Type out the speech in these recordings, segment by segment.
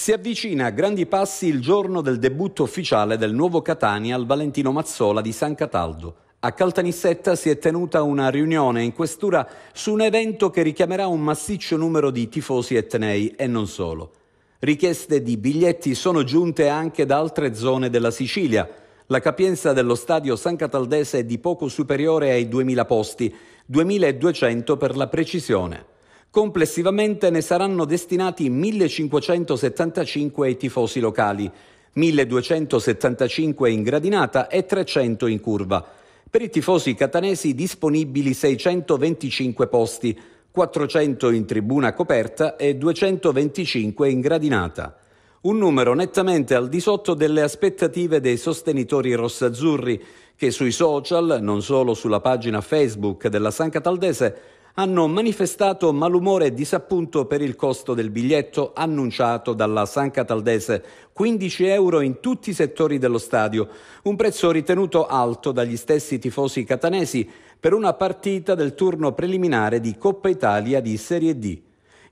Si avvicina a grandi passi il giorno del debutto ufficiale del nuovo Catania al Valentino Mazzola di San Cataldo. A Caltanissetta si è tenuta una riunione in questura su un evento che richiamerà un massiccio numero di tifosi etnei e non solo. Richieste di biglietti sono giunte anche da altre zone della Sicilia. La capienza dello stadio San Cataldese è di poco superiore ai 2000 posti, 2200 per la precisione. Complessivamente ne saranno destinati 1575 ai tifosi locali, 1275 in gradinata e 300 in curva. Per i tifosi catanesi disponibili 625 posti, 400 in tribuna coperta e 225 in gradinata. Un numero nettamente al di sotto delle aspettative dei sostenitori rossazzurri che sui social, non solo sulla pagina Facebook della San Cataldese, hanno manifestato malumore e disappunto per il costo del biglietto annunciato dalla San Cataldese, 15 euro in tutti i settori dello stadio, un prezzo ritenuto alto dagli stessi tifosi catanesi per una partita del turno preliminare di Coppa Italia di Serie D.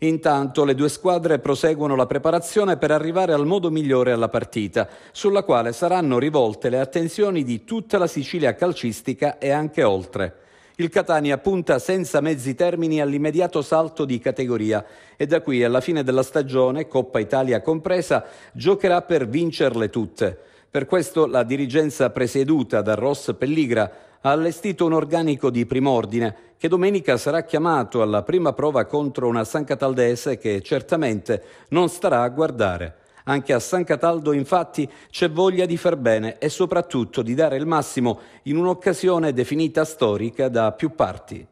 Intanto le due squadre proseguono la preparazione per arrivare al modo migliore alla partita, sulla quale saranno rivolte le attenzioni di tutta la Sicilia calcistica e anche oltre il Catania punta senza mezzi termini all'immediato salto di categoria e da qui alla fine della stagione, Coppa Italia compresa, giocherà per vincerle tutte. Per questo la dirigenza presieduta da Ross Pelligra ha allestito un organico di prim'ordine che domenica sarà chiamato alla prima prova contro una San Cataldese che certamente non starà a guardare. Anche a San Cataldo infatti c'è voglia di far bene e soprattutto di dare il massimo in un'occasione definita storica da più parti.